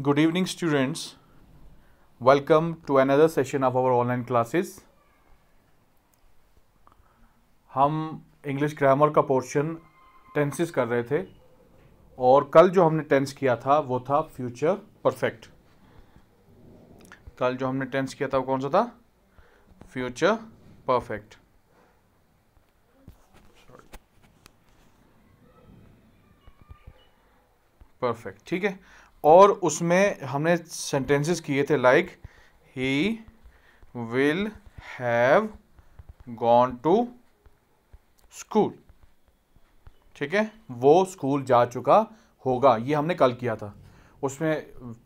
good evening students welcome to another session of our online classes हम English grammar का portion tenses कर रहे थे और कल जो हमने टेंस किया था वो था फ्यूचर परफेक्ट कल जो हमने टेंस किया था वो कौन सा था फ्यूचर परफेक्ट परफेक्ट ठीक है और उसमें हमने सेंटेंसेस किए थे like he will have gone to school ठीक है वो स्कूल जा चुका होगा ये हमने कल किया था उसमें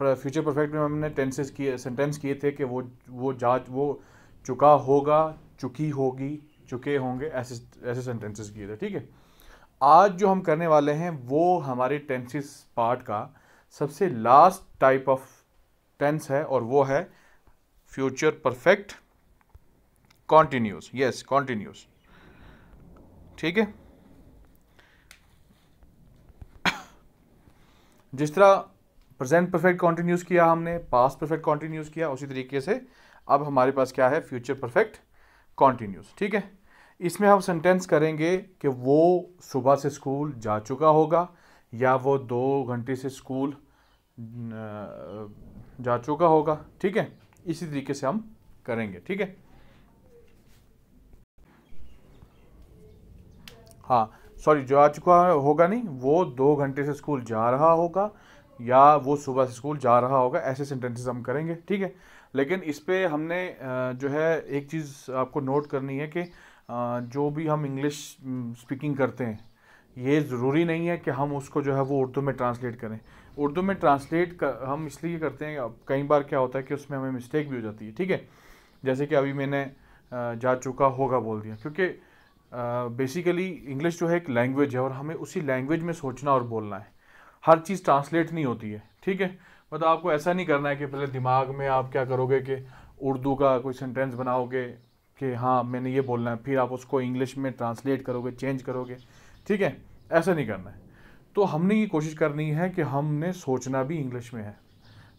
फ्यूचर परफेक्ट में हमने टेंसेस किए सेंटेंस किए थे कि वो वो जा वो चुका होगा चुकी होगी चुके होंगे ऐसे ऐसे सेंटेंसेस किए थे ठीक है आज जो हम करने वाले हैं वो हमारे टेंसेस पार्ट का सबसे लास्ट टाइप ऑफ टेंस है और वो है future perfect continuous yes continuous ठीक है जिस तरह प्रेजेंट परफेक्ट कॉन्टिन्यूस किया हमने पास्ट परफेक्ट कॉन्टिन्यूस किया उसी तरीके से अब हमारे पास क्या है फ्यूचर परफेक्ट कॉन्टिन्यूस ठीक है इसमें हम सेंटेंस करेंगे कि वो सुबह से स्कूल जा चुका होगा या वो दो घंटे से स्कूल जा चुका होगा ठीक है इसी तरीके से हम करेंगे ठीक है हाँ सॉरी जो आ चुका होगा नहीं वो दो घंटे से स्कूल जा रहा होगा या वो सुबह से स्कूल जा रहा होगा ऐसे सेंटेंसेस हम करेंगे ठीक है लेकिन इस पर हमने जो है एक चीज़ आपको नोट करनी है कि जो भी हम इंग्लिश स्पीकिंग करते हैं ये ज़रूरी नहीं है कि हम उसको जो है वो उर्दू में ट्रांसलेट करें उर्दू में ट्रांसलेट कर, हम इसलिए करते हैं कई बार क्या होता है कि उसमें हमें मिस्टेक भी हो जाती है ठीक है जैसे कि अभी मैंने जा चुका होगा बोल दिया क्योंकि बेसिकली इंग्लिश जो है एक लैंग्वेज है और हमें उसी लैंग्वेज में सोचना और बोलना है हर चीज़ ट्रांसलेट नहीं होती है ठीक है मतलब आपको ऐसा नहीं करना है कि पहले दिमाग में आप क्या करोगे कि उर्दू का कोई सेंटेंस बनाओगे कि हाँ मैंने ये बोलना है फिर आप उसको इंग्लिश में ट्रांसलेट करोगे चेंज करोगे ठीक है ऐसा नहीं करना है तो हमने ये कोशिश करनी है कि हमने सोचना भी इंग्लिश में है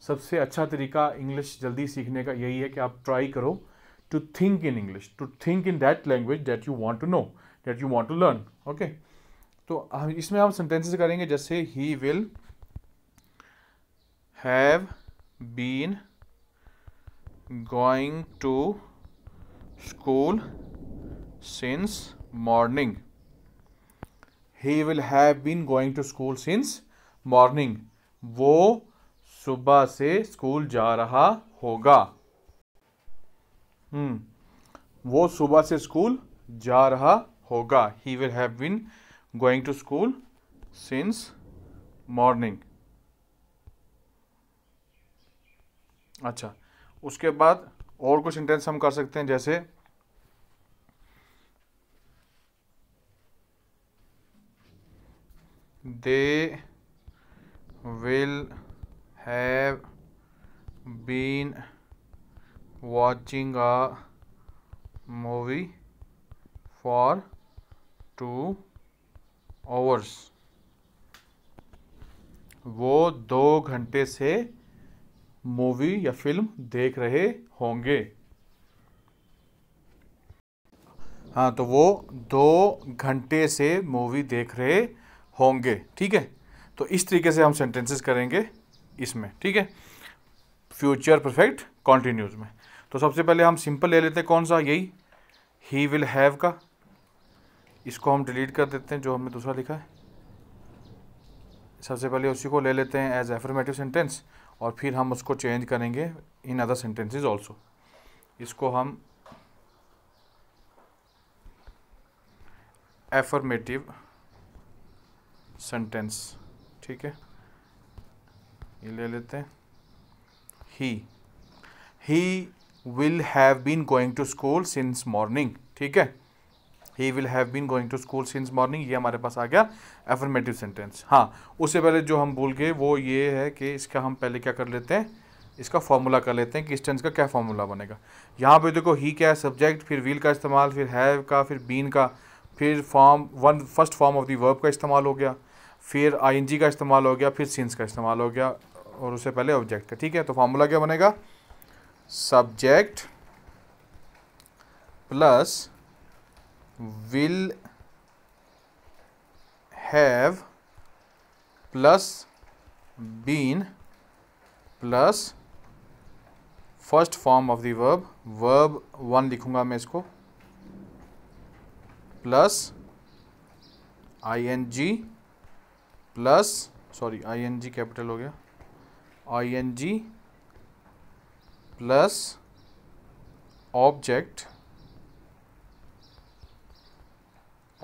सबसे अच्छा तरीका इंग्लिश जल्दी सीखने का यही है कि आप ट्राई करो to think in English to think in that language that you want to know that you want to learn okay तो इसमें हम सेंटेंसेस करेंगे जैसे he will have been going to school since morning he will have been going to school since morning वो सुबह से school जा रहा होगा हम्म वो सुबह से स्कूल जा रहा होगा he will have been going to school since morning अच्छा उसके बाद और कुछ सेंटेंस हम कर सकते हैं जैसे they will have been watching a movie for two hours वो दो घंटे से मूवी या फिल्म देख रहे होंगे हाँ तो वो दो घंटे से मूवी देख रहे होंगे ठीक है तो इस तरीके से हम सेंटेंसेस करेंगे इसमें ठीक है फ्यूचर परफेक्ट कॉन्टीन्यूज में तो सबसे पहले हम सिंपल ले लेते हैं कौन सा यही ही विल हैव का इसको हम डिलीट कर देते हैं जो हमने दूसरा लिखा है सबसे पहले उसी को ले लेते हैं एज एफर्मेटिव सेंटेंस और फिर हम उसको चेंज करेंगे इन अदर सेंटेंसेज ऑल्सो इसको हम एफर्मेटिव सेंटेंस ठीक है ये ले लेते हैं he he will have been going to school since morning ठीक है he will have been going to school since morning ये हमारे पास आ गया एफर्मेटिव सेंटेंस हाँ उससे पहले जो हम भूल गए वो ये है कि इसका हम पहले क्या कर लेते हैं इसका फॉर्मूला कर लेते हैं कि इस टेंस का क्या फॉर्मूला बनेगा यहाँ पे देखो ही क्या है सब्जेक्ट फिर विल का इस्तेमाल फिर हैव का फिर बीन का फिर form one first form of the verb का इस्तेमाल हो गया फिर आई का इस्तेमाल हो गया फिर सिंस का इस्तेमाल हो गया और उससे पहले ऑब्जेक्ट का ठीक है तो फार्मूला क्या बनेगा subject plus will have plus been plus first form of the verb verb one लिखूंगा मैं इसको plus I N G plus sorry I N G capital हो गया I N G plus object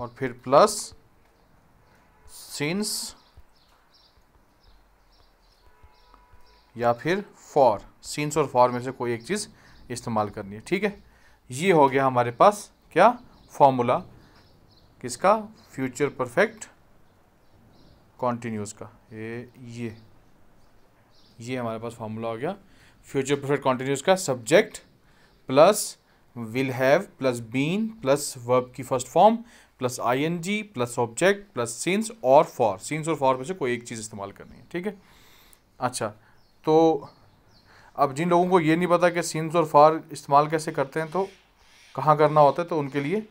और फिर प्लस सिंस या फिर for since और फॉर में से कोई एक चीज़ इस्तेमाल करनी है ठीक है ये हो गया हमारे पास क्या फॉर्मूला किसका फ्यूचर परफेक्ट कॉन्टीन्यूस का ये ये ये हमारे पास फॉर्मूला हो गया फ्यूचर परफेक्ट कॉन्टीन्यूस का subject plus will have plus been plus verb की first form plus ING plus object plus since और फॉर सीन्स और फॉर में से कोई एक चीज़ इस्तेमाल करनी है ठीक है अच्छा तो अब जिन लोगों को ये नहीं पता कि सीन्स और फॉर इस्तेमाल कैसे करते हैं तो कहाँ करना होता है तो उनके लिए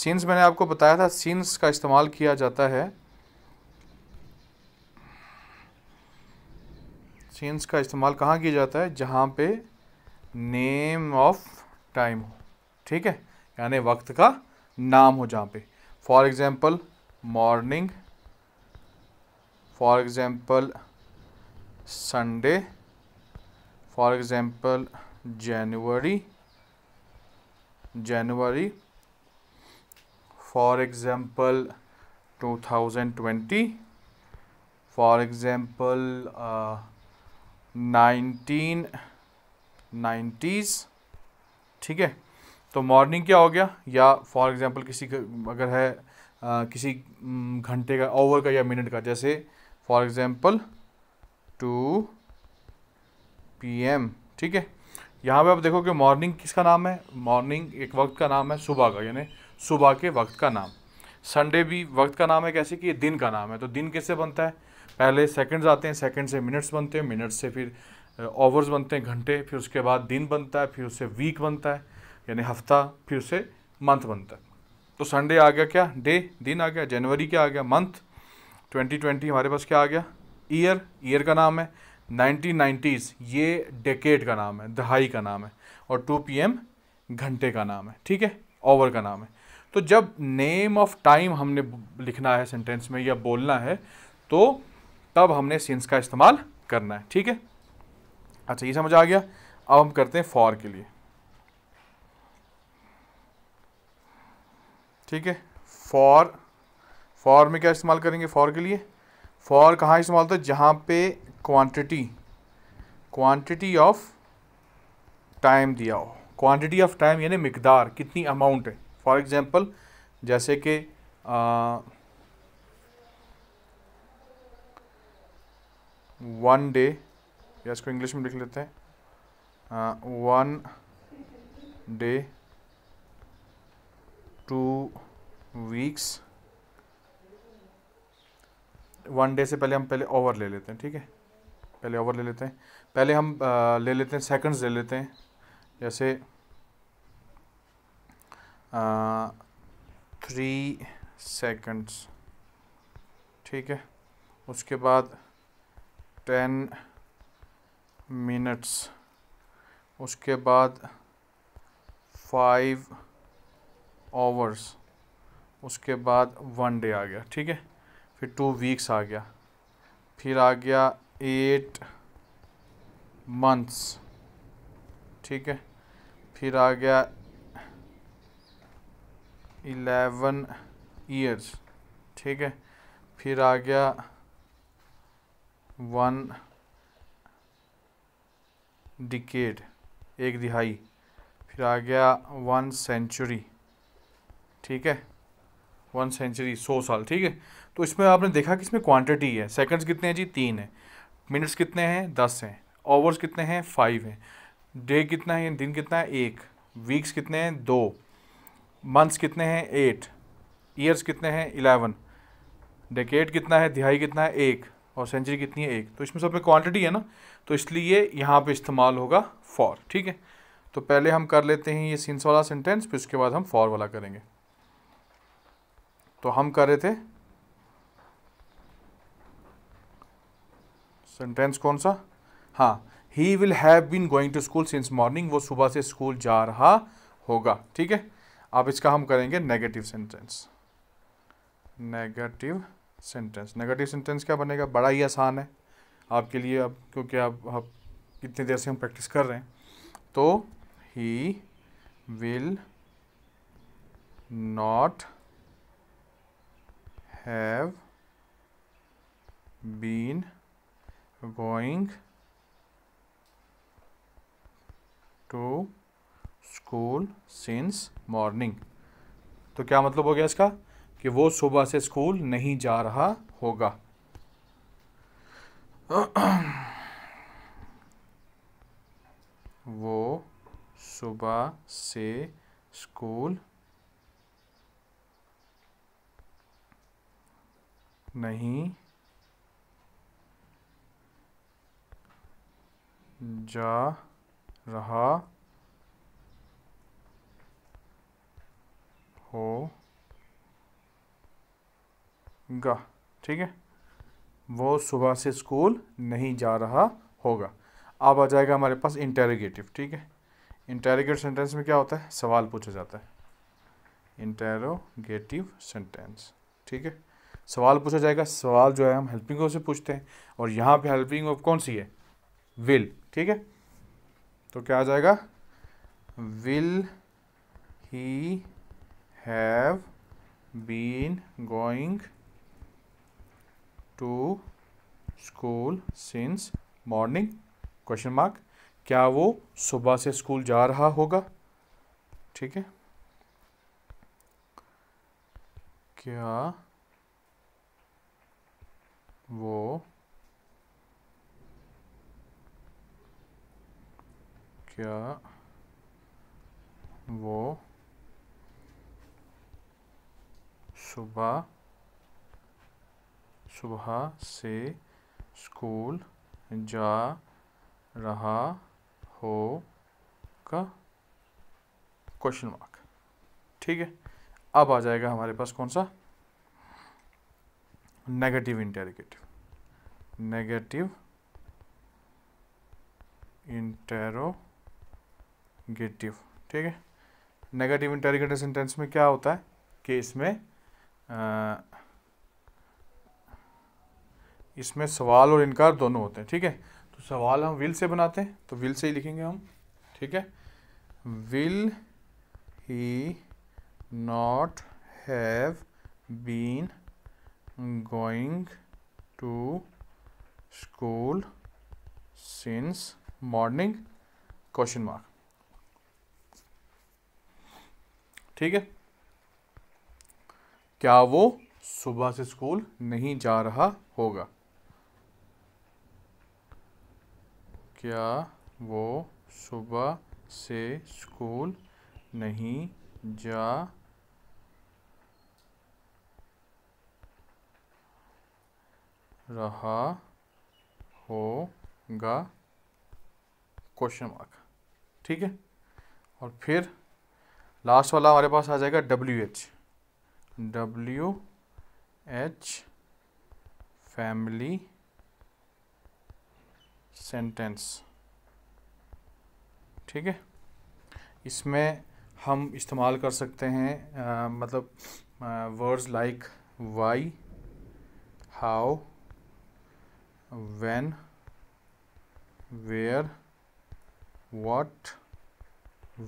सीन्स मैंने आपको बताया था सीन्स का इस्तेमाल किया जाता है चेंज का इस्तेमाल कहाँ किया जाता है जहाँ पे नेम ऑफ टाइम हो ठीक है यानी वक्त का नाम हो जहाँ पे for example morning for example Sunday for example January January for example 2020 twenty for uh, nineteen nineties ठीक है तो मॉर्निंग क्या हो गया या फॉर एग्जांपल किसी अगर है आ, किसी घंटे का ओवर का या मिनट का जैसे फॉर एग्जांपल टू पीएम ठीक है यहाँ पे आप देखो कि मॉर्निंग किसका नाम है मॉर्निंग एक वक्त का नाम है सुबह का यानी सुबह के वक्त का नाम संडे भी वक्त का नाम है कैसे कि ये दिन का नाम है तो दिन कैसे बनता है पहले सेकंड्स आते हैं सेकंड से मिनट्स बनते हैं मिनट्स से फिर ओवर्स बनते हैं घंटे फिर उसके बाद दिन बनता है फिर उससे वीक बनता है यानी हफ्ता फिर उससे मंथ बनता है तो संडे आ गया क्या डे दिन आ गया जनवरी क्या आ गया मंथ 2020 हमारे पास क्या आ गया ईयर ईयर का नाम है नाइनटीन ये डेकेड का नाम है दहाई का नाम है और टू पी घंटे का नाम है ठीक है ओवर का नाम है तो जब नेम ऑफ टाइम हमने लिखना है सेंटेंस में या बोलना है तो तब हमने सिंस का इस्तेमाल करना है ठीक है अच्छा ये समझ आ गया अब हम करते हैं फॉर के लिए ठीक है फॉर फॉर में क्या इस्तेमाल करेंगे फॉर के लिए फॉर कहाँ इस्तेमाल होता है जहाँ पे क्वांटिटी क्वांटिटी ऑफ टाइम दिया हो क्वांटिटी ऑफ टाइम यानी मकदार कितनी अमाउंट है फॉर एग्ज़ाम्पल जैसे कि वन डे या इसको इंग्लिश में लिख लेते हैं one day two weeks one day से पहले हम पहले ओवर ले लेते हैं ठीक है पहले ओवर ले लेते हैं पहले हम आ, uh, ले लेते हैं सेकंड्स ले लेते हैं जैसे थ्री uh, सेकंड्स ठीक है उसके बाद टेन मिनट्स उसके बाद फाइव आवर्स उसके बाद वन डे आ गया ठीक है फिर टू वीक्स आ गया फिर आ गया एट मंथ्स ठीक है फिर आ गया इलेवन ईयर्स ठीक है फिर आ गया वन डिकेड एक दिहाई फिर आ गया वन सेंचुरी ठीक है वन सेंचुरी सौ साल ठीक है तो इसमें आपने देखा कि इसमें क्वांटिटी है सेकंड्स कितने हैं जी तीन है मिनट्स कितने हैं दस हैं ओवर्स कितने हैं फाइव हैं डे कितना है दिन कितना है एक वीक्स कितने हैं दो मंथ्स कितने हैं एट ईयर्स कितने हैं इलेवन डेकेट कितना है दिहाई कितना है एक और सेंचुरी कितनी है एक तो इसमें सब में क्वांटिटी है ना तो इसलिए यहाँ पे इस्तेमाल होगा फॉर ठीक है तो पहले हम कर लेते हैं ये सिंस वाला सेंटेंस फिर उसके बाद हम फॉर वाला करेंगे तो हम कर रहे थे सेंटेंस कौन सा हाँ he will have been going to school since morning वो सुबह से स्कूल जा रहा होगा ठीक है अब इसका हम करेंगे negative sentence negative sentence negative sentence क्या बनेगा बड़ा ही आसान है आपके लिए अब क्योंकि आप, अब कितनी देर से हम प्रैक्टिस कर रहे हैं तो he will not have been going to school since morning तो क्या मतलब हो गया इसका कि वो सुबह से स्कूल नहीं जा रहा होगा वो सुबह से स्कूल नहीं जा रहा हो गा ठीक है वो सुबह से स्कूल नहीं जा रहा होगा अब आ जाएगा हमारे पास इंटेरोगेटिव ठीक है इंटेरोगेटिव सेंटेंस में क्या होता है सवाल पूछा जाता है इंटेरोगेटिव सेंटेंस ठीक है सवाल पूछा जाएगा सवाल जो है हम हेल्पिंग वर्ब से पूछते हैं और यहाँ पे हेल्पिंग वर्ब कौन सी है विल ठीक है तो क्या आ जाएगा will he have been going to school since morning question mark क्या वो सुबह से स्कूल जा रहा होगा ठीक है क्या वो क्या वो सुबह सुबह से स्कूल जा रहा हो का क्वेश्चन मार्क ठीक है अब आ जाएगा हमारे पास कौन सा नेगेटिव इंटेरोगेटिव नेगेटिव इंटेरोगेटिव ठीक है नेगेटिव इंटेरोगेटिव सेंटेंस में क्या होता है कि इसमें आ, इसमें सवाल और इनकार दोनों होते हैं ठीक है तो सवाल हम विल से बनाते हैं तो विल से ही लिखेंगे हम ठीक है will he not have been going to school since morning question mark ठीक है क्या वो सुबह से स्कूल नहीं जा रहा होगा क्या वो सुबह से स्कूल नहीं जा रहा होगा क्वेश्चन मार्क ठीक है और फिर लास्ट वाला हमारे पास आ जाएगा W H W H family sentence ठीक है इसमें हम इस्तेमाल कर सकते हैं आ, मतलब words like why how when where what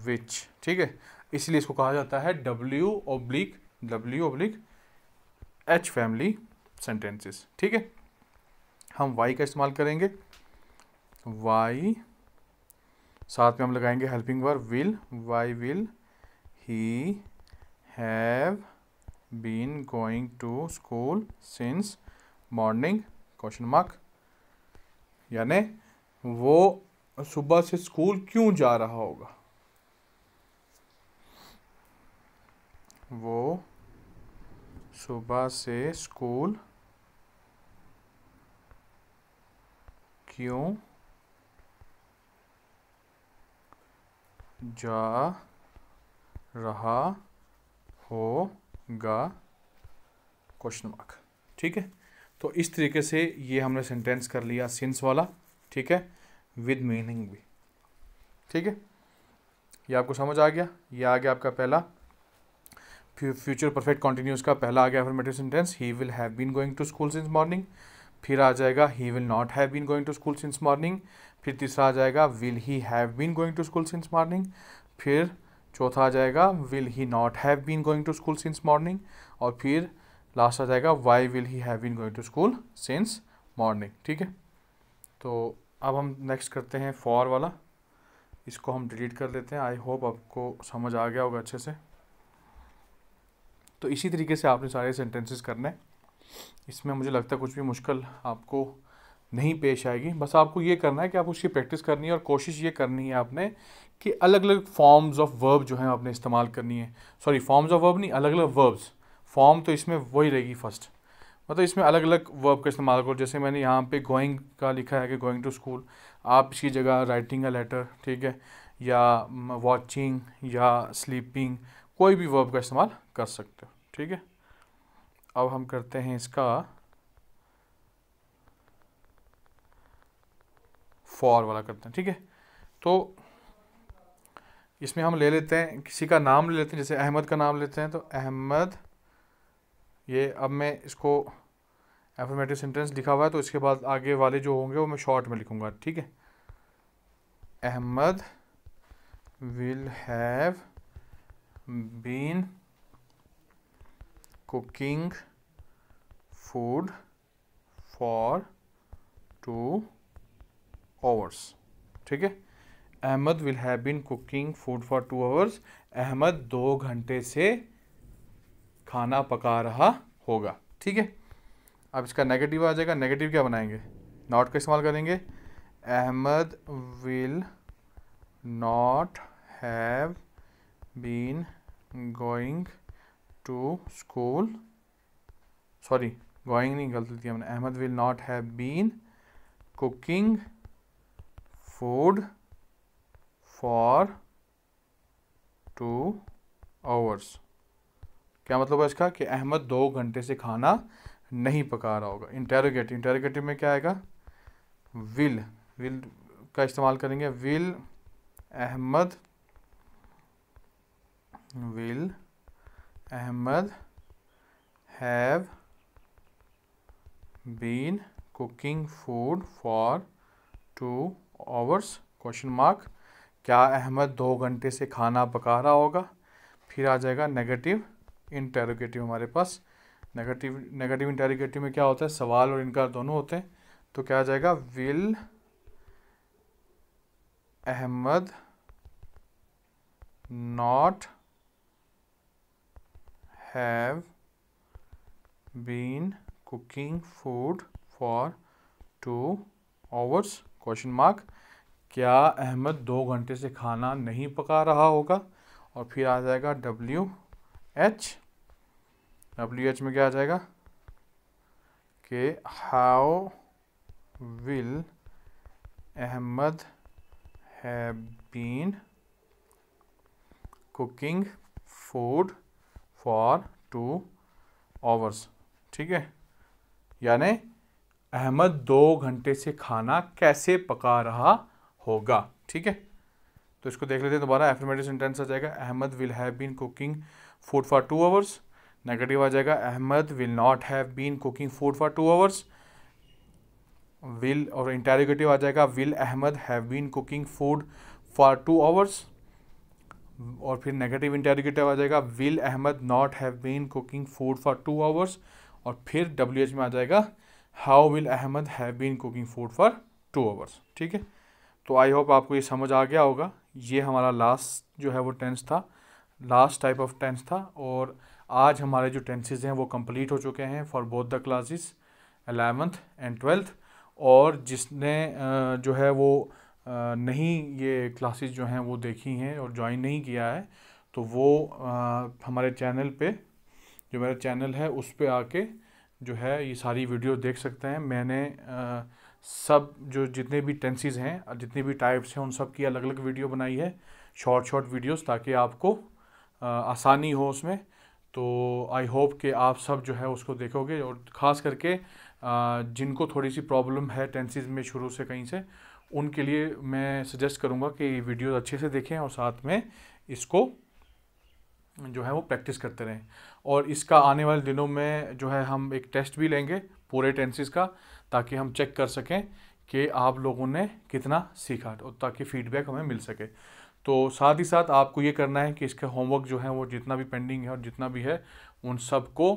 which ठीक है इसलिए इसको कहा जाता है W oblique W oblique H family sentences ठीक है हम Y का इस्तेमाल करेंगे वाई साथ में हम लगाएंगे helping verb will why will he have been going to school since morning question mark यानी वो सुबह से स्कूल क्यों जा रहा होगा वो सुबह से स्कूल क्यों जा रहा होगा क्वेश्चन मार्क ठीक है तो इस तरीके से ये हमने सेंटेंस कर लिया सिंस वाला ठीक है विद मीनिंग भी ठीक है ये आपको समझ आ गया ये आ गया आपका पहला फ्यूचर परफेक्ट कॉन्टिन्यूस का पहला आ गया affirmative sentence he will have been going to school since morning फिर आ जाएगा he will not have been going to school since morning फिर तीसरा आ जाएगा will he have been going to school since morning फिर चौथा आ जाएगा will he not have been going to school since morning और फिर लास्ट आ जाएगा why will he have been going to school since morning ठीक है तो अब हम नेक्स्ट करते हैं फॉर वाला इसको हम डिलीट कर लेते हैं आई होप आपको समझ आ गया होगा अच्छे से तो इसी तरीके से आपने सारे सेंटेंसेस करने इसमें मुझे लगता है कुछ भी मुश्किल आपको नहीं पेश आएगी बस आपको ये करना है कि आप उसकी प्रैक्टिस करनी है और कोशिश ये करनी है आपने कि अलग अलग फॉर्म्स ऑफ वर्ब जो हैं आपने इस्तेमाल करनी है सॉरी फॉर्म्स ऑफ वर्ब नहीं अलग अलग वर्ब्स फॉर्म तो इसमें वही रहेगी फर्स्ट मतलब इसमें अलग अलग वर्ब का इस्तेमाल करो जैसे मैंने यहाँ पे गोइंग का लिखा है कि गोइंग टू स्कूल आप इसकी जगह राइटिंग अ लेटर ठीक है या वॉचिंग या स्लीपिंग कोई भी वर्ब का इस्तेमाल कर सकते हो ठीक है अब हम करते हैं इसका फॉर वाला करते हैं ठीक है तो इसमें हम ले लेते हैं किसी का नाम ले लेते हैं जैसे अहमद का नाम लेते हैं तो अहमद ये अब मैं इसको एफर्मेटिव सेंटेंस लिखा हुआ है तो इसके बाद आगे वाले जो होंगे वो मैं शॉर्ट में लिखूंगा ठीक है Ahmad will have been cooking food for two hours ठीक है Ahmad will have been cooking food for two hours Ahmad दो घंटे से खाना पका रहा होगा ठीक है अब इसका नेगेटिव आ जाएगा नेगेटिव क्या बनाएंगे नॉट का इस्तेमाल करेंगे Ahmad will not have been going to school sorry going नहीं गलत थी हमने Ahmad will not have been cooking food for two hours क्या मतलब है इसका कि अहमद दो घंटे से खाना नहीं पका रहा होगा इंटेरोगेटिव इंटेरोगेटिव में क्या आएगा विल विल का इस्तेमाल करेंगे will Ahmad will Ahmad have been cooking food for two hours question mark क्या अहमद दो घंटे से खाना पका रहा होगा फिर आ जाएगा नेगेटिव इंटेरोगेटिव हमारे पास नेगेटिव नेगेटिव इंटेरोगेटिव में क्या होता है सवाल और इनकार दोनों होते हैं तो क्या आ जाएगा will Ahmad not have been cooking food for two hours question mark क्या अहमद दो घंटे से खाना नहीं पका रहा होगा और फिर आ जाएगा डब्ल्यू एच डब्ल्यू एच में क्या आ जाएगा कि how will Ahmad have been cooking food for two hours ठीक है यानी अहमद दो घंटे से खाना कैसे पका रहा होगा ठीक है तो इसको देख लेते हैं दोबारा एफर्मेटिव सेंटेंस आ जाएगा Ahmad will have been cooking food for two hours negative आ जाएगा Ahmad will not have been cooking food for two hours will और इंटेरोगेटिव आ जाएगा will Ahmad have been cooking food for two hours और फिर नेगेटिव इंटेरोगेटिव आ जाएगा will Ahmad not have been cooking food for two hours और फिर डब्ल्यू एच में आ जाएगा how will Ahmad have been cooking food for two hours ठीक है तो आई होप आपको ये समझ आ गया होगा ये हमारा लास्ट जो है वो टेंस था लास्ट टाइप ऑफ टेंस था और आज हमारे जो टेंसेज हैं वो कम्प्लीट हो चुके हैं for both the classes eleventh and twelfth और जिसने जो है वो नहीं ये क्लासेस जो हैं वो देखी हैं और ज्वाइन नहीं किया है तो वो हमारे चैनल पे जो मेरा चैनल है उस पर आके जो है ये सारी वीडियो देख सकते हैं मैंने आ, सब जो जितने भी टेंसीज हैं जितने भी टाइप्स हैं उन सब की अलग अलग वीडियो बनाई है शॉर्ट शॉर्ट वीडियोस ताकि आपको आ, आसानी हो उसमें तो आई होप कि आप सब जो है उसको देखोगे और ख़ास करके आ, जिनको थोड़ी सी प्रॉब्लम है टेंसीज में शुरू से कहीं से उनके लिए मैं सजेस्ट करूँगा कि वीडियोज़ अच्छे से देखें और साथ में इसको जो है वो प्रैक्टिस करते रहें और इसका आने वाले दिनों में जो है हम एक टेस्ट भी लेंगे पूरे टेंसिस का ताकि हम चेक कर सकें कि आप लोगों ने कितना सीखा और ताकि फीडबैक हमें मिल सके तो साथ ही साथ आपको ये करना है कि इसका होमवर्क जो है वो जितना भी पेंडिंग है और जितना भी है उन सबको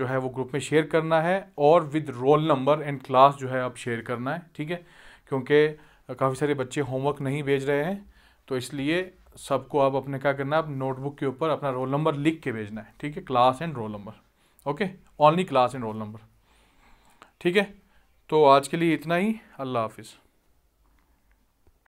जो है वो ग्रुप में शेयर करना है और with roll number and class जो है आप शेयर करना है ठीक है क्योंकि काफ़ी सारे बच्चे होमवर्क नहीं भेज रहे हैं तो इसलिए सबको आप अपने क्या करना है आप नोटबुक के ऊपर अपना रोल नंबर लिख के भेजना है ठीक है class and roll number okay only class and roll number ठीक है तो आज के लिए इतना ही अल्लाह हाफिज़